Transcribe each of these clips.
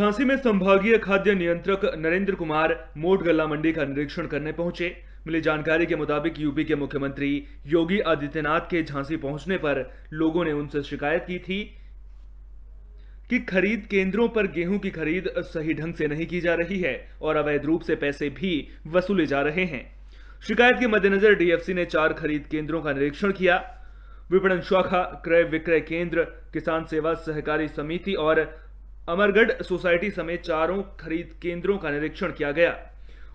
झांसी में संभागीय खाद्य नियंत्रक नरेंद्र कुमार मोट गला मंडी का निरीक्षण करने पहुंचे मिली जानकारी के मुताबिक यूपी के मुख्यमंत्री योगी आदित्यनाथ के झांसी पहुंचने पर लोगों ने उनसे शिकायत की थी कि खरीद केंद्रों पर गेहूं की खरीद सही ढंग से नहीं की जा रही है और अवैध रूप से पैसे भी वसूले जा रहे हैं शिकायत के मद्देनजर डीएफसी ने चार खरीद केंद्रों का निरीक्षण किया विपणन शाखा क्रय विक्रय केंद्र किसान सेवा सहकारी समिति और अमरगढ़ सोसाइटी समेत चारों खरीद केंद्रों का निरीक्षण किया गया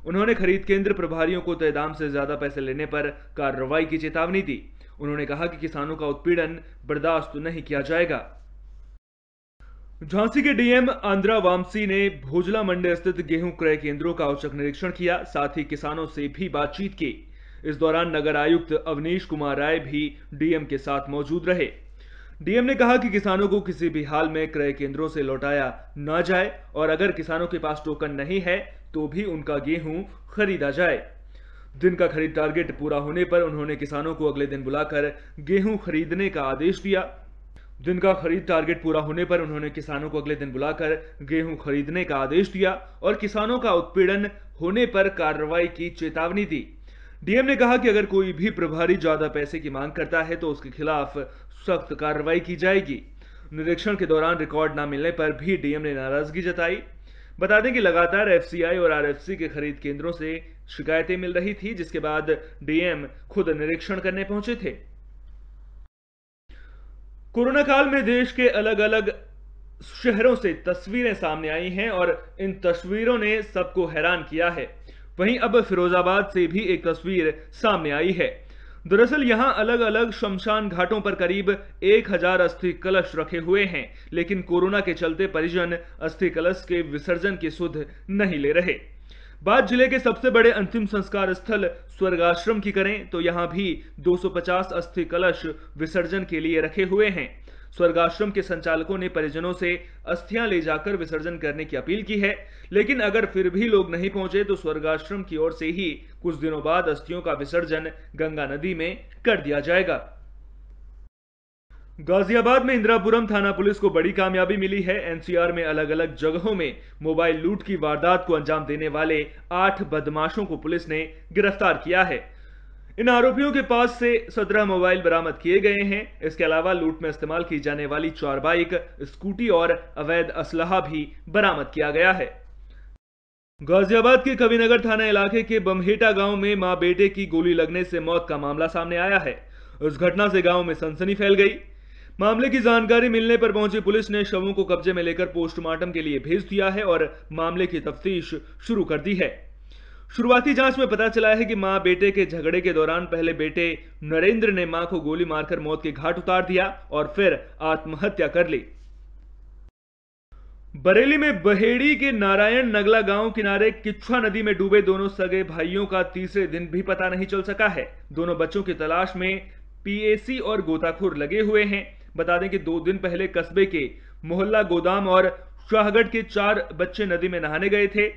उन्होंने खरीद केंद्र प्रभारियों को तय दाम से ज्यादा पैसे लेने पर कार्रवाई की चेतावनी दी उन्होंने कहा कि किसानों का उत्पीड़न बर्दाश्त नहीं किया जाएगा झांसी के डीएम आंद्रा वामसी ने भोजला मंडी स्थित गेहूं क्रय केंद्रों का औचक निरीक्षण किया साथ ही किसानों से भी बातचीत की इस दौरान नगर आयुक्त अवनीश कुमार राय भी डीएम के साथ मौजूद रहे डीएम ने कहा कि किसानों को किसी भी हाल में क्रय केंद्रों से लौटाया न जाए और अगर किसानों के पास टोकन नहीं है तो भी उनका गेहूं खरीदा जाए दिन का खरीद टारगेट पूरा होने पर उन्होंने किसानों को अगले दिन बुलाकर गेहूं खरीदने का आदेश दिया दिन का खरीद टारगेट पूरा होने पर उन्होंने किसानों को अगले दिन बुलाकर गेहूं खरीदने का आदेश दिया और किसानों का उत्पीड़न होने पर कार्रवाई की चेतावनी दी डीएम ने कहा कि अगर कोई भी प्रभारी ज्यादा पैसे की मांग करता है तो उसके खिलाफ सख्त कार्रवाई की जाएगी निरीक्षण के दौरान रिकॉर्ड न मिलने पर भी डीएम ने नाराजगी जताई बता दें कि लगातार एफसीआई और आरएफसी के खरीद केंद्रों से शिकायतें मिल रही थी जिसके बाद डीएम खुद निरीक्षण करने पहुंचे थे कोरोना काल में देश के अलग अलग शहरों से तस्वीरें सामने आई हैं और इन तस्वीरों ने सबको हैरान किया है वहीं अब फिरोजाबाद से भी एक तस्वीर सामने आई है दरअसल यहां अलग अलग शमशान घाटों पर करीब एक हजार अस्थि कलश रखे हुए हैं लेकिन कोरोना के चलते परिजन अस्थि कलश के विसर्जन की सुध नहीं ले रहे बात जिले के सबसे बड़े अंतिम संस्कार स्थल स्वर्गाश्रम की करें तो यहां भी 250 अस्थि कलश विसर्जन के लिए रखे हुए हैं स्वर्गाश्रम के संचालकों ने परिजनों से अस्थियां ले जाकर विसर्जन करने की अपील की है लेकिन अगर फिर भी लोग नहीं पहुंचे तो स्वर्गाश्रम की ओर से ही कुछ दिनों बाद अस्थियों का विसर्जन गंगा नदी में कर दिया जाएगा गाजियाबाद में इंदिरापुरम थाना पुलिस को बड़ी कामयाबी मिली है एनसीआर में अलग अलग जगहों में मोबाइल लूट की वारदात को अंजाम देने वाले आठ बदमाशों को पुलिस ने गिरफ्तार किया है इन आरोपियों के पास से सत्रह मोबाइल बरामद किए गए हैं इसके अलावा लूट में इस्तेमाल की जाने वाली चार बाइक स्कूटी और अवैध असलाह भी बरामद किया गया है गाजियाबाद के कविनगर थाना इलाके के बमहेटा गांव में मां बेटे की गोली लगने से मौत का मामला सामने आया है उस घटना से गांव में सनसनी फैल गई मामले की जानकारी मिलने पर पहुंची पुलिस ने शवों को कब्जे में लेकर पोस्टमार्टम के लिए भेज दिया है और मामले की तफ्तीश शुरू कर दी है शुरुआती जांच में पता चला है कि मां बेटे के झगड़े के दौरान पहले बेटे नरेंद्र ने मां को गोली मारकर मौत के घाट उतार दिया और फिर आत्महत्या कर ली बरेली में बहेड़ी के नारायण नगला गांव किनारे किच्छा नदी में डूबे दोनों सगे भाइयों का तीसरे दिन भी पता नहीं चल सका है दोनों बच्चों की तलाश में पीएसी और गोताखोर लगे हुए हैं बता दें कि दो दिन पहले कस्बे के मोहल्ला गोदाम और शाहगढ़ के चार बच्चे नदी में नहाने गए थे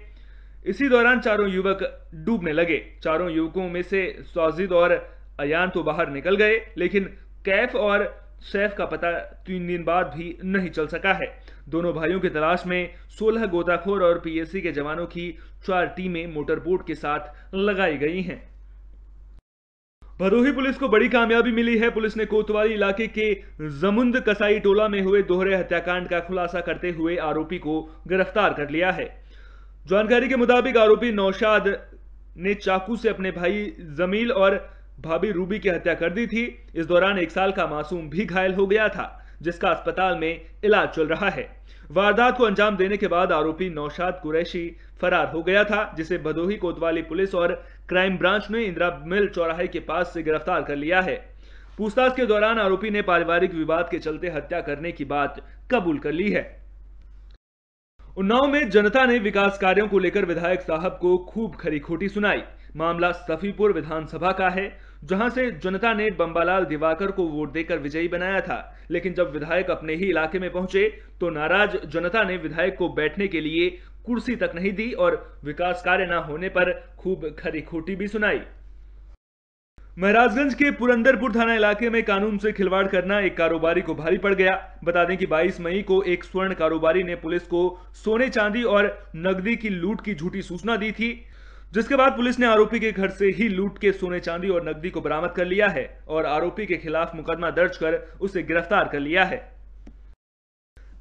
इसी दौरान चारों युवक डूबने लगे चारों युवकों में से सौजिद और अयान तो बाहर निकल गए लेकिन कैफ और सैफ का पता तीन दिन बाद भी नहीं चल सका है दोनों भाइयों की तलाश में 16 गोताखोर और पीएससी के जवानों की चार टीमें मोटरबोट के साथ लगाई गई हैं भदोही पुलिस को बड़ी कामयाबी मिली है पुलिस ने कोतवाली इलाके के जमुंद कसाई टोला में हुए दोहरे हत्याकांड का खुलासा करते हुए आरोपी को गिरफ्तार कर लिया है जानकारी के मुताबिक आरोपी नौशाद ने चाकू से अपने भाई जमील और भाभी रूबी की हत्या कर दी थी इस दौरान एक साल का मासूम भी घायल हो गया था जिसका अस्पताल में इलाज चल रहा है वारदात को अंजाम देने के बाद आरोपी नौशाद कुरैशी फरार हो गया था जिसे भदोही कोतवाली पुलिस और क्राइम ब्रांच ने इंदिरा मिल चौराहे के पास से गिरफ्तार कर लिया है पूछताछ के दौरान आरोपी ने पारिवारिक विवाद के चलते हत्या करने की बात कबूल कर ली है उन्नाव में जनता ने विकास कार्यों को लेकर विधायक साहब को खूब खरी खोटी सुनाई मामला सफीपुर विधानसभा का है जहां से जनता ने बम्बालाल दिवाकर को वोट देकर विजयी बनाया था लेकिन जब विधायक अपने ही इलाके में पहुंचे तो नाराज जनता ने विधायक को बैठने के लिए कुर्सी तक नहीं दी और विकास कार्य न होने पर खूब खरी खोटी भी सुनाई महराजगंज के पुरंदरपुर थाना इलाके में कानून से खिलवाड़ करना एक कारोबारी को भारी पड़ गया बता दें कि 22 मई को एक स्वर्ण कारोबारी ने पुलिस को सोने चांदी और नकदी की लूट की झूठी सूचना दी थी जिसके बाद पुलिस ने आरोपी के घर से ही लूट के सोने चांदी और नकदी को बरामद कर लिया है और आरोपी के खिलाफ मुकदमा दर्ज कर उसे गिरफ्तार कर लिया है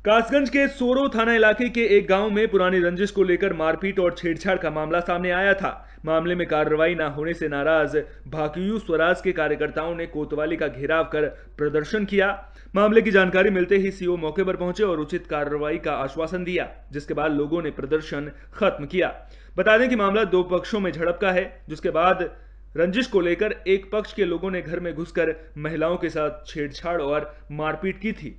कासगंज के सोरो थाना इलाके के एक गांव में पुरानी रंजिश को लेकर मारपीट और छेड़छाड़ का मामला सामने आया था मामले में कार्रवाई न होने से नाराज भाकियू स्वराज के कार्यकर्ताओं ने कोतवाली का घेराव कर प्रदर्शन किया मामले की जानकारी मिलते ही सीओ मौके पर पहुंचे और उचित कार्रवाई का आश्वासन दिया जिसके बाद लोगों ने प्रदर्शन खत्म किया बता दें कि मामला दो पक्षों में झड़प का है जिसके बाद रंजिश को लेकर एक पक्ष के लोगों ने घर में घुसकर महिलाओं के साथ छेड़छाड़ और मारपीट की थी